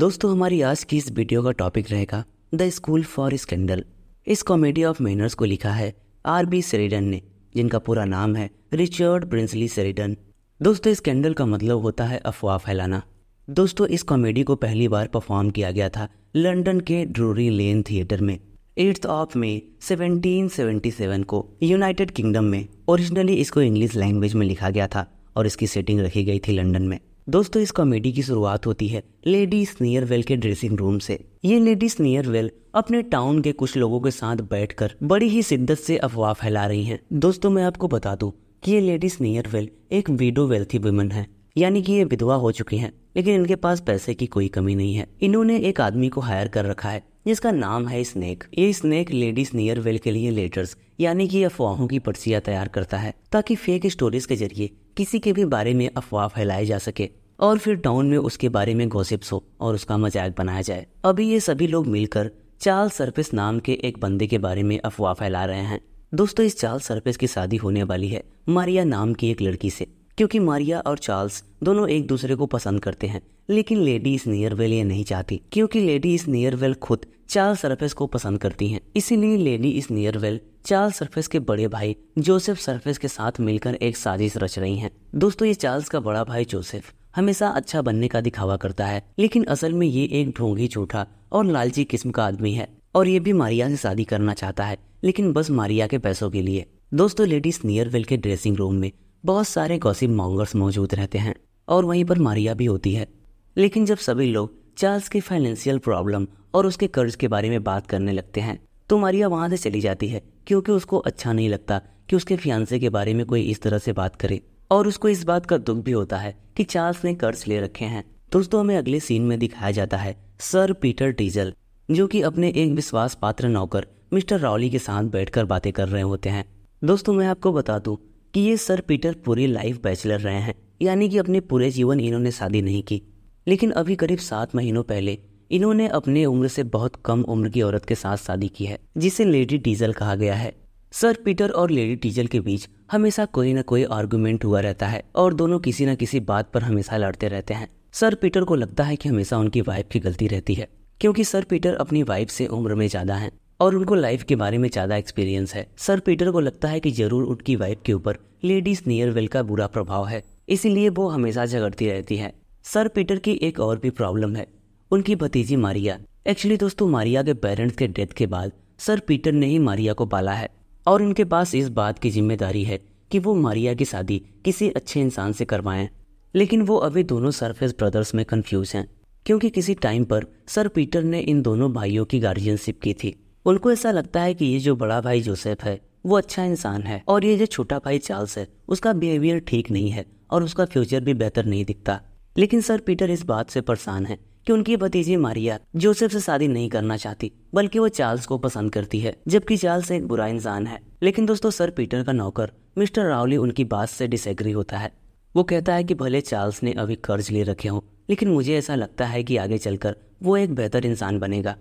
दोस्तों हमारी आज की इस वीडियो का टॉपिक रहेगा द स्कूल फॉर स्कैंडल इस कॉमेडी ऑफ मैनर्स को लिखा है आर बी सेरिडन ने जिनका पूरा नाम है रिचर्ड प्रिंसली सेरिडन दोस्तों स्कैंडल का मतलब होता है अफवाह फैलाना दोस्तों इस कॉमेडी को पहली बार परफॉर्म किया गया था लंदन के ड्रूरी लेन थिएटर में एट्थ ऑफ मे 1777 को यूनाइटेड किंगडम में ओरिजिनली इसको इंग्लिश लैंग्वेज में लिखा गया था और इसकी सेटिंग रखी गई थी लंदन में दोस्तों इस कॉमेडी की शुरुआत होती है लेडी वेल के ड्रेसिंग रूम से ये लेडी वेल अपने टाउन के कुछ लोगों के साथ बैठकर बड़ी ही शिद्दत से अफवाह फैला रही हैं। दोस्तों मैं आपको बता दूं कि ये लेडी वेल एक वीडो वेल्थी वुमेन है यानी कि ये विधवा हो चुकी हैं लेकिन इनके पास पैसे की कोई कमी नहीं है इन्होंने एक आदमी को हायर कर रखा है जिसका नाम है स्नेक ये स्नेक लेडीज नियर वेल के लिए लेटर्स यानी कि अफवाहों की पर्चिया तैयार करता है ताकि फेक स्टोरीज के जरिए किसी के भी बारे में अफवाह फैलाई जा सके और फिर टाउन में उसके बारे में गॉसिप्स हो और उसका मजाक बनाया जाए अभी ये सभी लोग मिलकर चार्ल सर्फिस नाम के एक बंदे के बारे में अफवाह फैला रहे हैं दोस्तों इस चार्ल सर्फिस की शादी होने वाली है मारिया नाम की एक लड़की से क्योंकि मारिया और चार्ल्स दोनों एक दूसरे को पसंद करते हैं लेकिन लेडी इस नियरवेल ये नहीं चाहती क्योंकि लेडी इस नियरवेल खुद चार्ल्स सर्फेस को पसंद करती हैं इसीलिए लेडी इस नियरवेल चार्ल्स सर्फेस के बड़े भाई जोसेफ सर्फेस के साथ मिलकर एक साजिश रच रही हैं दोस्तों ये चार्ल्स का बड़ा भाई जोसेफ हमेशा अच्छा बनने का दिखावा करता है लेकिन असल में ये एक ढोंगी झूठा और लालची किस्म का आदमी है और ये भी मारिया से शादी करना चाहता है लेकिन बस मारिया के पैसों के लिए दोस्तों लेडीज वेल के ड्रेसिंग रूम में बहुत सारे गौसिब मॉन्गर्स मौजूद रहते हैं और वहीं पर मारिया भी होती है लेकिन जब सभी लोग चार्ल्स के फाइनेंशियल प्रॉब्लम और उसके कर्ज के बारे में बात करने लगते हैं तो मारिया वहाँ से चली जाती है क्योंकि उसको अच्छा नहीं लगता कि उसके फियांसे के बारे में कोई इस तरह से बात करे और उसको इस बात का दुख भी होता है कि चार्ल्स ने कर्ज ले रखे हैं दोस्तों हमें अगले सीन में दिखाया जाता है सर पीटर डीजल जो कि अपने एक विश्वास पात्र नौकर मिस्टर रावली के साथ बैठकर बातें कर रहे होते हैं दोस्तों मैं आपको बता दूं कि ये सर पीटर पूरी लाइफ बैचलर रहे हैं यानी कि अपने पूरे जीवन इन्होंने शादी नहीं की लेकिन अभी करीब सात महीनों पहले इन्होंने अपने उम्र से बहुत कम उम्र की औरत के साथ शादी की है जिसे लेडी डीजल कहा गया है सर पीटर और लेडी टीजल के बीच हमेशा कोई ना कोई आर्गूमेंट हुआ रहता है और दोनों किसी न किसी बात पर हमेशा लड़ते रहते हैं सर पीटर को लगता है कि हमेशा उनकी वाइफ की गलती रहती है क्योंकि सर पीटर अपनी वाइफ से उम्र में ज़्यादा हैं और उनको लाइफ के बारे में ज़्यादा एक्सपीरियंस है सर पीटर को लगता है कि जरूर उनकी वाइफ के ऊपर लेडीज नियर वेल का बुरा प्रभाव है इसीलिए वो हमेशा झगड़ती रहती है सर पीटर की एक और भी प्रॉब्लम है उनकी भतीजी मारिया एक्चुअली दोस्तों मारिया के पेरेंट्स के डेथ के बाद सर पीटर ने ही मारिया को पाला है और इनके पास इस बात की जिम्मेदारी है कि वो मारिया की शादी किसी अच्छे इंसान से करवाएं लेकिन वो अभी दोनों सरफेस ब्रदर्स में कंफ्यूज हैं क्योंकि किसी टाइम पर सर पीटर ने इन दोनों भाइयों की गार्जियनशिप की थी उनको ऐसा लगता है कि ये जो बड़ा भाई जोसेफ है वो अच्छा इंसान है और ये जो छोटा भाई चार्ल्स है उसका बिहेवियर ठीक नहीं है और उसका फ्यूचर भी बेहतर नहीं दिखता लेकिन सर पीटर इस बात से परेशान है कि उनकी भतीजी मारिया जोसेफ से शादी नहीं करना चाहती बल्कि वो चार्ल्स को पसंद करती है जबकि चार्ल्स एक बुरा इंसान है लेकिन दोस्तों सर पीटर का नौकर मिस्टर रावली उनकी बात से डिसएग्री होता है वो कहता है कि भले चार्ल्स ने अभी कर्ज ले रखे हों लेकिन मुझे ऐसा लगता है कि आगे चलकर वो एक बेहतर इंसान बनेगा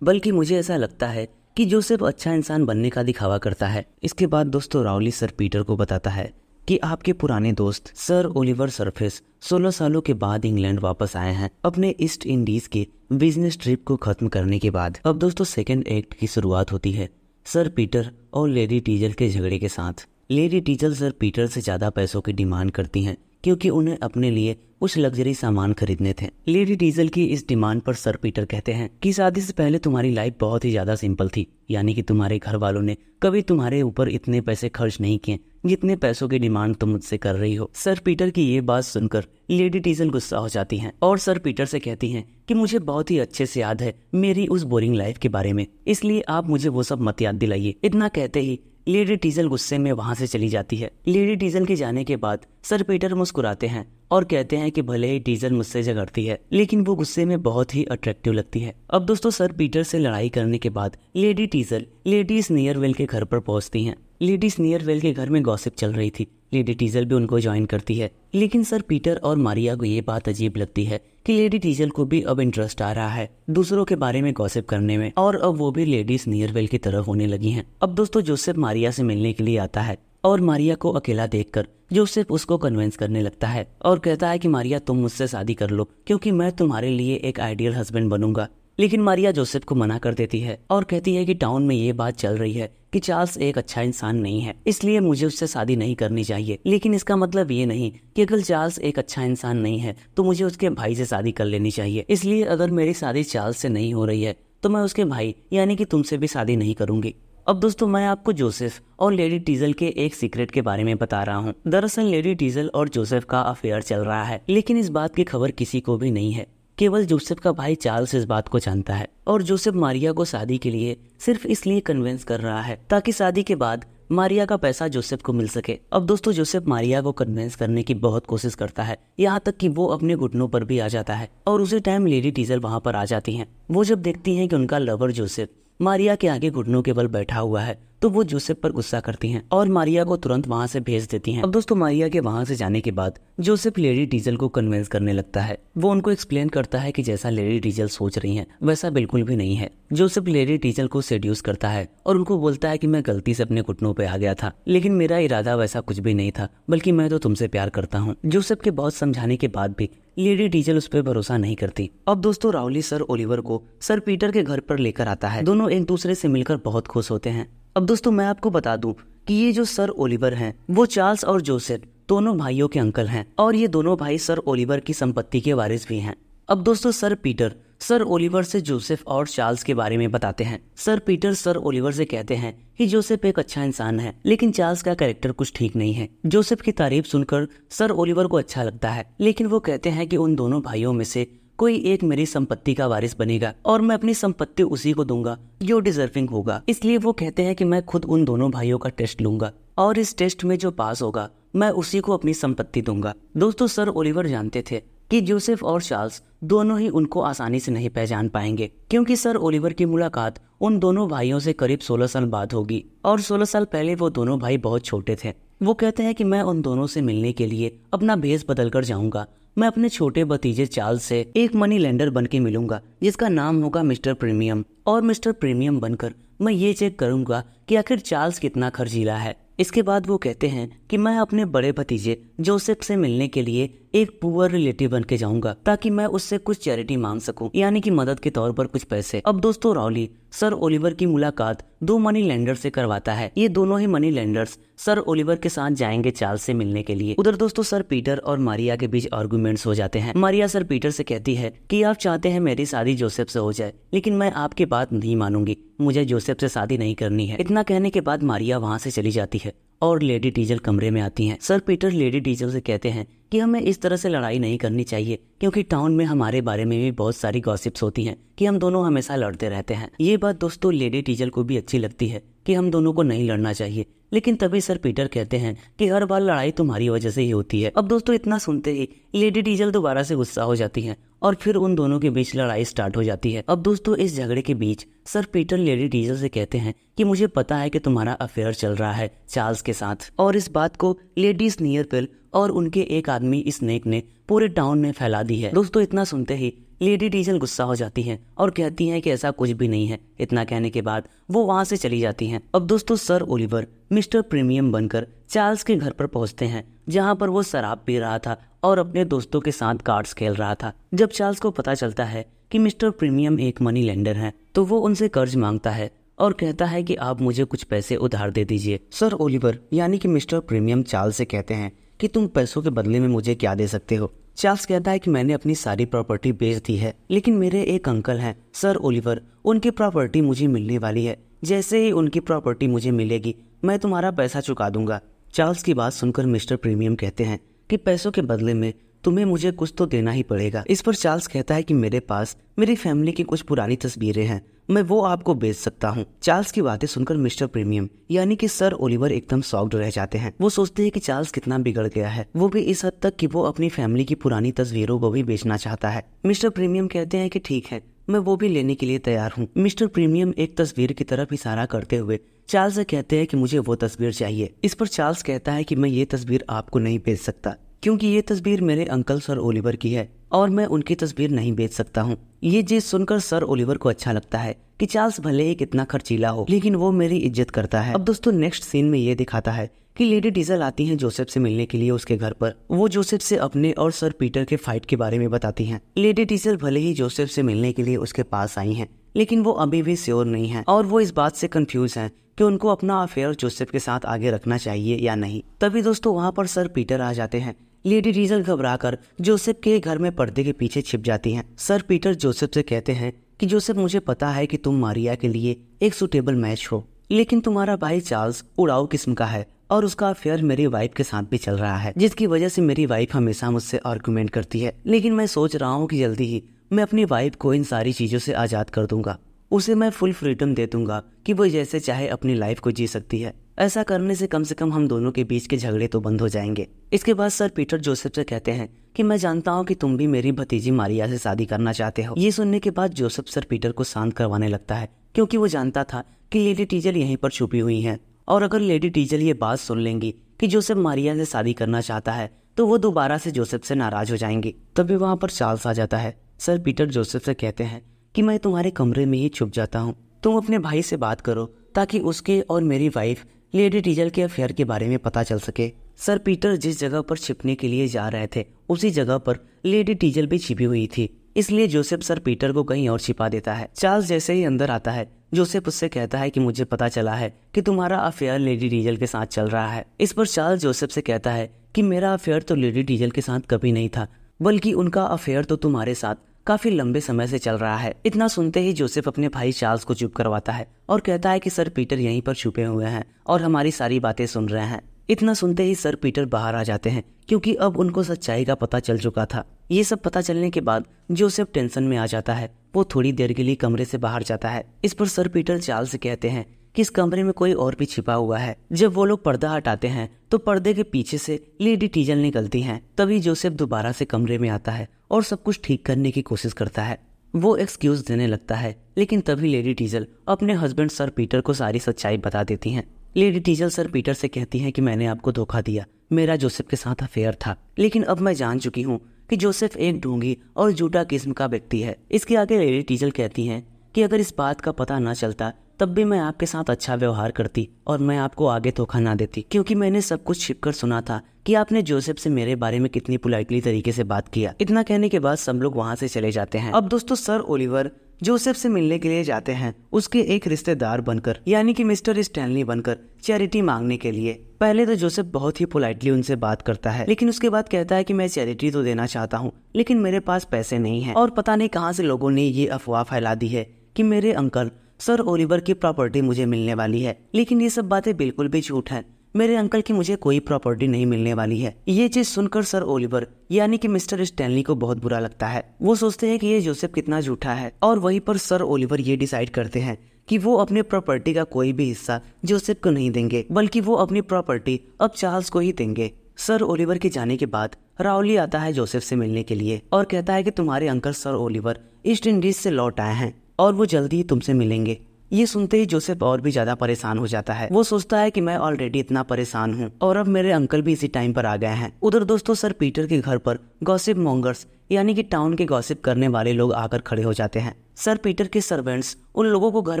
बल्कि मुझे ऐसा लगता है कि जोसेफ अच्छा इंसान बनने का दिखावा करता है इसके बाद दोस्तों रावली सर पीटर को बताता है कि आपके पुराने दोस्त सर ओलिवर सरफेस 16 सालों के बाद इंग्लैंड वापस आए हैं अपने ईस्ट इंडीज के बिजनेस ट्रिप को खत्म करने के बाद अब दोस्तों सेकेंड एक्ट की शुरुआत होती है सर पीटर और लेडी टीजल के झगड़े के साथ लेडी टीचर सर पीटर से ज़्यादा पैसों की डिमांड करती हैं क्योंकि उन्हें अपने लिए कुछ लग्जरी सामान खरीदने थे लेडी डीजल की इस डिमांड पर सर पीटर कहते हैं कि शादी से पहले तुम्हारी लाइफ बहुत ही ज्यादा सिंपल थी यानी कि तुम्हारे घर वालों ने कभी तुम्हारे ऊपर इतने पैसे खर्च नहीं किए जितने पैसों की डिमांड तुम मुझसे कर रही हो सर पीटर की ये बात सुनकर लेडी डीजल गुस्सा हो जाती है और सर पीटर से कहती है कि मुझे बहुत ही अच्छे से याद है मेरी उस बोरिंग लाइफ के बारे में इसलिए आप मुझे वो सब मत याद दिलाइए इतना कहते ही लेडी टीजल गुस्से में वहां से चली जाती है लेडी टीजल के जाने के बाद सर पीटर मुस्कुराते हैं और कहते हैं कि भले ही टीजल मुझसे झगड़ती है लेकिन वो गुस्से में बहुत ही अट्रैक्टिव लगती है अब दोस्तों सर पीटर से लड़ाई करने के बाद लेडी टीजल लेडीज नियरवेल के घर पर पहुंचती हैं लेडीज स्नेयरवेल के घर में गॉसिप चल रही थी लेडी टीजल भी उनको ज्वाइन करती है लेकिन सर पीटर और मारिया को ये बात अजीब लगती है कि लेडी टीजल को भी अब इंटरेस्ट आ रहा है दूसरों के बारे में गॉसिप करने में और अब वो भी लेडीज नियरवेल की तरह होने लगी हैं अब दोस्तों जोसेफ मारिया से मिलने के लिए आता है और मारिया को अकेला देखकर जोसेफ उसको कन्विंस करने लगता है और कहता है कि मारिया तुम मुझसे शादी कर लो क्योंकि मैं तुम्हारे लिए एक आइडियल हस्बैंड बनूंगा लेकिन मारिया जोसेफ को मना कर देती है और कहती है कि टाउन में ये बात चल रही है कि चार्ल्स एक अच्छा इंसान नहीं है इसलिए मुझे उससे शादी नहीं करनी चाहिए लेकिन इसका मतलब ये नहीं कि अगर चार्ल्स एक अच्छा इंसान नहीं है तो मुझे उसके भाई से शादी कर लेनी चाहिए इसलिए अगर मेरी शादी चार्ल्स से नहीं हो रही है तो मैं उसके भाई यानी कि तुमसे भी शादी नहीं करूंगी अब दोस्तों मैं आपको जोसेफ और लेडी टीजल के एक सीक्रेट के बारे में बता रहा हूँ दरअसल लेडी टीजल और जोसेफ का अफेयर चल रहा है लेकिन इस बात की खबर किसी को भी नहीं है केवल जोसेफ का भाई चार्ल्स इस बात को जानता है और जोसेफ मारिया को शादी के लिए सिर्फ इसलिए कन्विंस कर रहा है ताकि शादी के बाद मारिया का पैसा जोसेफ को मिल सके अब दोस्तों जोसेफ मारिया को कन्विंस करने की बहुत कोशिश करता है यहाँ तक कि वो अपने घुटनों पर भी आ जाता है और उसी टाइम लेडी टीजर वहाँ पर आ जाती हैं वो जब देखती हैं कि उनका लवर जोसेफ मारिया के आगे घुटनों के बल बैठा हुआ है तो वो जोसेफ पर गुस्सा करती हैं और मारिया को तुरंत वहां से भेज देती हैं अब दोस्तों मारिया के वहां से जाने के बाद जोसेफ लेडी डीजल को कन्विंस करने लगता है वो उनको एक्सप्लेन करता है कि जैसा लेडी डीजल सोच रही हैं वैसा बिल्कुल भी नहीं है जोसेफ लेडी डीजल को सेड्यूस करता है और उनको बोलता है की मैं गलती से अपने घुटनों पे आ गया था लेकिन मेरा इरादा वैसा कुछ भी नहीं था बल्कि मैं तो तुमसे प्यार करता हूँ जोसेफ के बहुत समझाने के बाद भी लेडी डीजल उस पर भरोसा नहीं करती अब दोस्तों राउली सर ओलिवर को सर पीटर के घर पर लेकर आता है दोनों एक दूसरे से मिलकर बहुत खुश होते हैं अब दोस्तों मैं आपको बता दूं कि ये जो सर ओलिवर हैं वो चार्ल्स और जोसेफ दोनों भाइयों के अंकल हैं और ये दोनों भाई सर ओलिवर की संपत्ति के वारिस भी हैं अब दोस्तों सर पीटर सर ओलिवर से जोसेफ और चार्ल्स के बारे में बताते हैं सर पीटर सर ओलिवर से कहते हैं कि जोसेफ एक अच्छा इंसान है लेकिन चार्ल्स का कैरेक्टर कुछ ठीक नहीं है जोसेफ की तारीफ सुनकर सर ओलिवर को अच्छा लगता है लेकिन वो कहते हैं कि उन दोनों भाइयों में से कोई एक मेरी संपत्ति का वारिस बनेगा और मैं अपनी संपत्ति उसी को दूंगा जो डिजर्विंग होगा इसलिए वो कहते हैं कि मैं खुद उन दोनों भाइयों का टेस्ट लूंगा और इस टेस्ट में जो पास होगा मैं उसी को अपनी संपत्ति दूंगा दोस्तों सर ओलिवर जानते थे कि जोसेफ और चार्ल्स दोनों ही उनको आसानी से नहीं पहचान पाएंगे क्योंकि सर ओलिवर की मुलाकात उन दोनों भाइयों से करीब 16 साल बाद होगी और 16 साल पहले वो दोनों भाई बहुत छोटे थे वो कहते हैं कि मैं उन दोनों से मिलने के लिए अपना भेस बदल कर जाऊंगा मैं अपने छोटे भतीजे चार्ल्स से एक मनी लेंडर बन के मिलूंगा जिसका नाम होगा मिस्टर प्रीमियम और मिस्टर प्रीमियम बनकर मैं ये चेक करूंगा कि आखिर चार्ल्स कितना खर्चीला है इसके बाद वो कहते हैं कि मैं अपने बड़े भतीजे जोसेफ से मिलने के लिए एक पुअर रिलेटिव बन के जाऊंगा ताकि मैं उससे कुछ चैरिटी मांग सकूं यानी कि मदद के तौर पर कुछ पैसे अब दोस्तों राउली सर ओलिवर की मुलाकात दो मनी लैंडर से करवाता है ये दोनों ही मनी लैंडर्स सर ओलिवर के साथ जाएंगे चार्ल्स से मिलने के लिए उधर दोस्तों सर पीटर और मारिया के बीच आर्गूमेंट हो जाते हैं मारिया सर पीटर से कहती है कि आप चाहते हैं मेरी शादी जोसेफ से हो जाए लेकिन मैं आपकी बात नहीं मानूंगी मुझे जोसेफ से शादी नहीं करनी है इतना कहने के बाद मारिया वहाँ से चली जाती है और लेडी डीजल कमरे में आती हैं सर पीटर लेडी डीजल से कहते हैं कि हमें इस तरह से लड़ाई नहीं करनी चाहिए क्योंकि टाउन में हमारे बारे में भी बहुत सारी गॉसिप्स होती हैं कि हम दोनों हमेशा लड़ते रहते हैं ये बात दोस्तों लेडी टीजल को भी अच्छी लगती है कि हम दोनों को नहीं लड़ना चाहिए लेकिन तभी सर पीटर कहते हैं कि हर बार लड़ाई तुम्हारी वजह से ही होती है अब दोस्तों इतना सुनते ही लेडी डीजल दोबारा से गुस्सा हो जाती है और फिर उन दोनों के बीच लड़ाई स्टार्ट हो जाती है अब दोस्तों इस झगड़े के बीच सर पीटर लेडी डीजल से कहते हैं कि मुझे पता है कि तुम्हारा अफेयर चल रहा है चार्ल्स के साथ और इस बात को लेडीज नियर पिल और उनके एक आदमी इस नेक ने पूरे टाउन में फैला दी है दोस्तों इतना सुनते ही लेडी डीजल गुस्सा हो जाती है और कहती है कि ऐसा कुछ भी नहीं है इतना कहने के बाद वो वहाँ से चली जाती हैं अब दोस्तों सर ओलिवर मिस्टर प्रीमियम बनकर चार्ल्स के घर पर पहुँचते हैं जहाँ पर वो शराब पी रहा था और अपने दोस्तों के साथ कार्ड्स खेल रहा था जब चार्ल्स को पता चलता है कि मिस्टर प्रीमियम एक मनी लेंडर है तो वो उनसे कर्ज मांगता है और कहता है कि आप मुझे कुछ पैसे उधार दे दीजिए सर ओलिवर यानी कि मिस्टर प्रीमियम चार्ल्स से कहते हैं कि तुम पैसों के बदले में मुझे क्या दे सकते हो चार्ल्स कहता है कि मैंने अपनी सारी प्रॉपर्टी बेच दी है लेकिन मेरे एक अंकल हैं सर ओलिवर उनकी प्रॉपर्टी मुझे मिलने वाली है जैसे ही उनकी प्रॉपर्टी मुझे मिलेगी मैं तुम्हारा पैसा चुका दूंगा चार्ल्स की बात सुनकर मिस्टर प्रीमियम कहते हैं कि पैसों के बदले में तुम्हें मुझे कुछ तो देना ही पड़ेगा इस पर चार्ल्स कहता है कि मेरे पास मेरी फैमिली की कुछ पुरानी तस्वीरें हैं मैं वो आपको बेच सकता हूँ चार्ल्स की बातें सुनकर मिस्टर प्रीमियम यानी कि सर ओलिवर एकदम सॉफ्ट रह जाते हैं वो सोचते हैं कि चार्ल्स कितना बिगड़ गया है वो भी इस हद तक कि वो अपनी फैमिली की पुरानी तस्वीरों को भी बेचना चाहता है मिस्टर प्रीमियम कहते हैं कि ठीक है मैं वो भी लेने के लिए तैयार हूँ मिस्टर प्रीमियम एक तस्वीर की तरफ इशारा करते हुए चार्ल्स कहते हैं कि मुझे वो तस्वीर चाहिए इस पर चार्ल्स कहता है कि मैं ये तस्वीर आपको नहीं बेच सकता क्योंकि ये तस्वीर मेरे अंकल सर ओलिवर की है और मैं उनकी तस्वीर नहीं बेच सकता हूँ ये चीज सुनकर सर ओलिवर को अच्छा लगता है कि चार्ल्स भले ही कितना खर्चीला हो लेकिन वो मेरी इज्जत करता है अब दोस्तों नेक्स्ट सीन में ये दिखाता है कि लेडी डीजल आती हैं जोसेफ से मिलने के लिए उसके घर पर वो जोसेफ से अपने और सर पीटर के फाइट के बारे में बताती हैं लेडी डीजल भले ही जोसेफ से मिलने के लिए उसके पास आई हैं लेकिन वो अभी भी श्योर नहीं है और वो इस बात से कंफ्यूज हैं कि उनको अपना अफेयर जोसेफ के साथ आगे रखना चाहिए या नहीं तभी दोस्तों वहाँ पर सर पीटर आ जाते हैं लेडी रीजल घबराकर जोसेफ के घर में पर्दे के पीछे छिप जाती हैं सर पीटर जोसेफ से कहते हैं कि जोसेफ मुझे पता है कि तुम मारिया के लिए एक सुटेबल मैच हो लेकिन तुम्हारा भाई चार्ल्स उड़ाऊ किस्म का है और उसका अफेयर मेरी वाइफ के साथ भी चल रहा है जिसकी वजह से मेरी वाइफ हमेशा मुझसे आर्गूमेंट करती है लेकिन मैं सोच रहा हूँ की जल्दी ही मैं अपनी वाइफ को इन सारी चीज़ों से आज़ाद कर दूंगा उसे मैं फुल फ्रीडम दे दूंगा कि वो जैसे चाहे अपनी लाइफ को जी सकती है ऐसा करने से कम से कम हम दोनों के बीच के झगड़े तो बंद हो जाएंगे इसके बाद सर पीटर जोसेफ से कहते हैं कि मैं जानता हूँ कि तुम भी मेरी भतीजी मारिया से शादी करना चाहते हो ये सुनने के बाद जोसेफ सर पीटर को शांत करवाने लगता है क्योंकि वो जानता था कि लेडी टीचर यहीं पर छुपी हुई है और अगर लेडी टीजर ये बात सुन लेंगी कि जोसेफ मारिया से शादी करना चाहता है तो वो दोबारा से जोसेफ से नाराज हो जाएंगी तभी वहाँ पर चार्ल्स आ जाता है सर पीटर जोसेफ से कहते हैं कि मैं तुम्हारे कमरे में ही छुप जाता हूँ तुम अपने भाई से बात करो ताकि उसके और मेरी वाइफ लेडी डीजल के अफेयर के बारे में पता चल सके सर पीटर जिस जगह पर छिपने के लिए जा रहे थे उसी जगह पर लेडी डीजल भी छिपी हुई थी इसलिए जोसेफ सर पीटर को कहीं और छिपा देता है चार्ल्स जैसे ही अंदर आता है जोसेफ उससे कहता है कि मुझे पता चला है कि तुम्हारा अफेयर लेडी डीजल के साथ चल रहा है इस पर चार्ल्स जोसेफ से कहता है कि मेरा अफेयर तो लेडी डीजल के साथ कभी नहीं था बल्कि उनका अफेयर तो तुम्हारे साथ काफी लंबे समय से चल रहा है इतना सुनते ही जोसेफ अपने भाई चार्ल्स को चुप करवाता है और कहता है कि सर पीटर यहीं पर छुपे हुए हैं और हमारी सारी बातें सुन रहे हैं इतना सुनते ही सर पीटर बाहर आ जाते हैं क्योंकि अब उनको सच्चाई का पता चल चुका था ये सब पता चलने के बाद जोसेफ टेंशन में आ जाता है वो थोड़ी देर के लिए कमरे से बाहर जाता है इस पर सर पीटर चार्ल्स कहते हैं कि इस कमरे में कोई और भी छिपा हुआ है जब वो लोग पर्दा हटाते हैं तो पर्दे के पीछे से लेडी टीजल निकलती हैं। तभी जोसेफ दोबारा से कमरे में आता है और सब कुछ ठीक करने की कोशिश करता है वो एक्सक्यूज देने लगता है लेकिन तभी लेडी टीजल अपने हस्बैंड सर पीटर को सारी सच्चाई बता देती हैं लेडी टीजल सर पीटर से कहती हैं कि मैंने आपको धोखा दिया मेरा जोसेफ के साथ अफेयर था लेकिन अब मैं जान चुकी हूँ कि जोसेफ एक ढूंगी और जूटा किस्म का व्यक्ति है इसके आगे लेडी टीजल कहती हैं कि अगर इस बात का पता न चलता तब भी मैं आपके साथ अच्छा व्यवहार करती और मैं आपको आगे धोखा ना देती क्योंकि मैंने सब कुछ कर सुना था कि आपने जोसेफ से मेरे बारे में कितनी पोलाइटली तरीके से बात किया इतना कहने के बाद सब लोग वहाँ से चले जाते हैं अब दोस्तों सर ओलिवर जोसेफ से मिलने के लिए जाते हैं उसके एक रिश्तेदार बनकर यानी कि मिस्टर स्टैनली बनकर चैरिटी मांगने के लिए पहले तो जोसेफ बहुत ही पोलाइटली उनसे बात करता है लेकिन उसके बाद कहता है कि मैं चैरिटी तो देना चाहता हूँ लेकिन मेरे पास पैसे नहीं है और पता नहीं कहाँ से लोगों ने ये अफवाह फैला दी है कि मेरे अंकल सर ओलिवर की प्रॉपर्टी मुझे मिलने वाली है लेकिन ये सब बातें बिल्कुल भी झूठ है मेरे अंकल की मुझे कोई प्रॉपर्टी नहीं मिलने वाली है ये चीज सुनकर सर ओलिवर यानी कि मिस्टर स्टैनली को बहुत बुरा लगता है वो सोचते हैं कि ये जोसेफ कितना झूठा है और वहीं पर सर ओलिवर ये डिसाइड करते हैं कि वो अपने प्रॉपर्टी का कोई भी हिस्सा जोसेफ को नहीं देंगे बल्कि वो अपनी प्रॉपर्टी अब चार्ल्स को ही देंगे सर ओलिवर के जाने के बाद राउली आता है जोसेफ से मिलने के लिए और कहता है कि तुम्हारे uncle sir Oliver East Indies से लौट आए हैं और वो जल्दी ही तुमसे मिलेंगे ये सुनते ही जोसेफ और भी ज्यादा परेशान हो जाता है वो सोचता है कि मैं ऑलरेडी इतना परेशान हूँ और अब मेरे अंकल भी इसी टाइम पर आ गए हैं उधर दोस्तों सर पीटर के घर पर गॉसिप मोंगर्स यानी कि टाउन के गॉसिप करने वाले लोग आकर खड़े हो जाते हैं सर पीटर के सर्वेंट्स उन लोगों को घर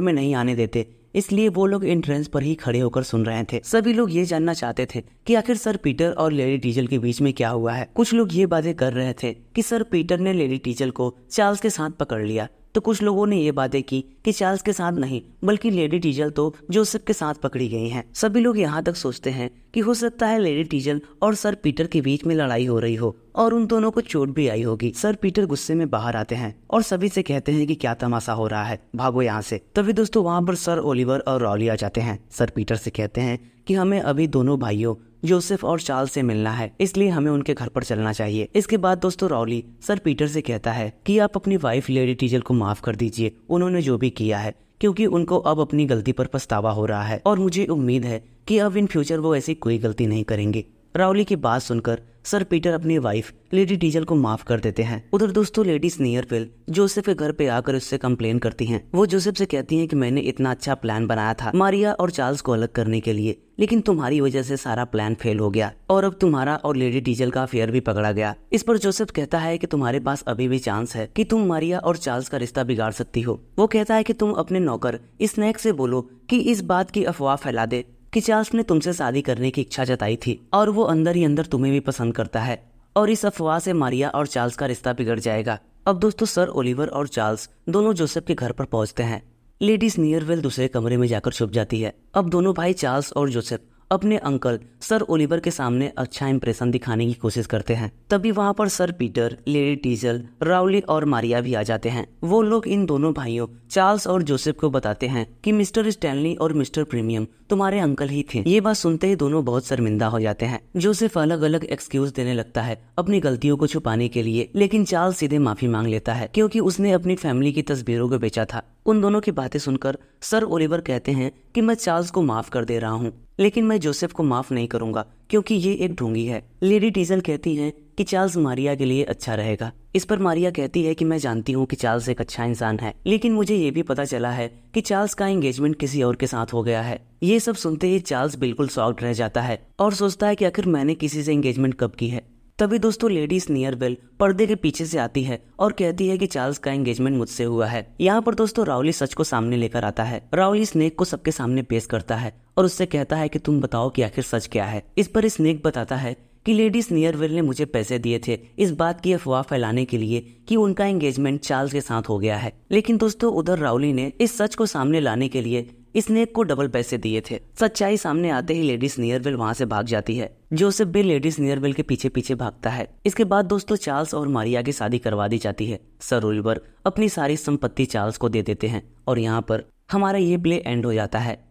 में नहीं आने देते इसलिए वो लोग एंट्रेंस पर ही खड़े होकर सुन रहे थे सभी लोग ये जानना चाहते थे कि आखिर सर पीटर और लेडी टीजल के बीच में क्या हुआ है कुछ लोग ये बातें कर रहे थे कि सर पीटर ने लेडी टीजल को चार्ल्स के साथ पकड़ लिया तो कुछ लोगों ने ये बातें की कि चार्ल्स के साथ नहीं बल्कि लेडी टीजल तो जोसेफ के साथ पकड़ी गई हैं सभी लोग यहाँ तक सोचते हैं कि हो सकता है लेडी टीजल और सर पीटर के बीच में लड़ाई हो रही हो और उन दोनों को चोट भी आई होगी सर पीटर गुस्से में बाहर आते हैं और सभी से कहते हैं कि क्या तमाशा हो रहा है भागो यहाँ से तभी दोस्तों वहाँ पर सर ओलिवर और रॉली आ जाते हैं सर पीटर से कहते हैं कि हमें अभी दोनों भाइयों जोसेफ और चार्ल्स से मिलना है इसलिए हमें उनके घर पर चलना चाहिए इसके बाद दोस्तों रॉली सर पीटर से कहता है कि आप अपनी वाइफ लेडी टीचर को माफ कर दीजिए उन्होंने जो भी किया है क्योंकि उनको अब अपनी गलती पर पछतावा हो रहा है और मुझे उम्मीद है कि अब इन फ्यूचर वो ऐसी कोई गलती नहीं करेंगे राउली की बात सुनकर सर पीटर अपनी वाइफ लेडी डीजल को माफ कर देते हैं उधर दोस्तों लेडी फिल जोसेफ के घर पे आकर उससे कम्प्लेन करती हैं। वो जोसेफ से कहती हैं कि मैंने इतना अच्छा प्लान बनाया था मारिया और चार्ल्स को अलग करने के लिए लेकिन तुम्हारी वजह से सारा प्लान फेल हो गया और अब तुम्हारा और लेडी डीजल का अफेयर भी पकड़ा गया इस पर जोसेफ कहता है कि तुम्हारे पास अभी भी चांस है कि तुम मारिया और चार्ल्स का रिश्ता बिगाड़ सकती हो वो कहता है कि तुम अपने नौकर स्नैक से बोलो कि इस बात की अफवाह फैला दे कि चार्ल्स ने तुमसे शादी करने की इच्छा जताई थी और वो अंदर ही अंदर तुम्हें भी पसंद करता है और इस अफवाह से मारिया और चार्ल्स का रिश्ता बिगड़ जाएगा अब दोस्तों सर ओलिवर और चार्ल्स दोनों जोसेफ के घर पर पहुंचते हैं लेडीज नियरवेल दूसरे कमरे में जाकर छुप जाती है अब दोनों भाई चार्ल्स और जोसेफ अपने अंकल सर ओलिवर के सामने अच्छा इंप्रेशन दिखाने की कोशिश करते हैं तभी वहाँ पर sir Peter lady Teazle Rowley और मारिया भी आ जाते हैं वो लोग इन दोनों भाइयों चार्ल्स और जोसेफ को बताते हैं कि मिस्टर स्टैनली और मिस्टर प्रीमियम तुम्हारे अंकल ही थे ये बात सुनते ही दोनों बहुत शर्मिंदा हो जाते हैं जोसेफ अलग अलग एक्सक्यूज देने लगता है अपनी गलतियों को छुपाने के लिए लेकिन चार्ल्स सीधे माफी मांग लेता है क्योंकि उसने अपनी फैमिली की तस्वीरों को बेचा था उन दोनों की बातें सुनकर सर ओलिवर कहते हैं कि मैं चार्ल्स को माफ कर दे रहा हूँ लेकिन मैं जोसेफ को माफ नहीं करूंगा क्योंकि ये एक ढोंगी है लेडी टीजल कहती है कि चार्ल्स मारिया के लिए अच्छा रहेगा इस पर मारिया कहती है कि मैं जानती हूँ कि चार्ल्स एक अच्छा इंसान है लेकिन मुझे ये भी पता चला है कि चार्ल्स का एंगेजमेंट किसी और के साथ हो गया है ये सब सुनते ही चार्ल्स बिल्कुल सॉफ्ट रह जाता है और सोचता है कि आखिर मैंने किसी से एंगेजमेंट कब की है तभी दोस्तों लेडी नियर बेल पर्दे के पीछे से आती है और कहती है कि चार्ल्स का एंगेजमेंट मुझसे हुआ है यहाँ पर दोस्तों राउली सच को सामने लेकर आता है राउली स्नेक को सबके सामने पेश करता है और उससे कहता है कि तुम बताओ कि आखिर सच क्या है इस पर स्नेक बताता है कि लेडी स्नेयरवेल ने मुझे पैसे दिए थे इस बात की अफवाह फैलाने के लिए कि उनका एंगेजमेंट चार्ल्स के साथ हो गया है लेकिन दोस्तों उधर राउली ने इस सच को सामने लाने के लिए स्नेक को डबल पैसे दिए थे सच्चाई सामने आते ही लेडी नियरवेल वहाँ से भाग जाती है जोसेफ भी लेडी नियरवेल के पीछे पीछे भागता है इसके बाद दोस्तों चार्ल्स और मारिया की शादी करवा दी जाती है सर उल्वर अपनी सारी संपत्ति चार्ल्स को दे देते हैं और यहाँ पर हमारा ये प्ले एंड हो जाता है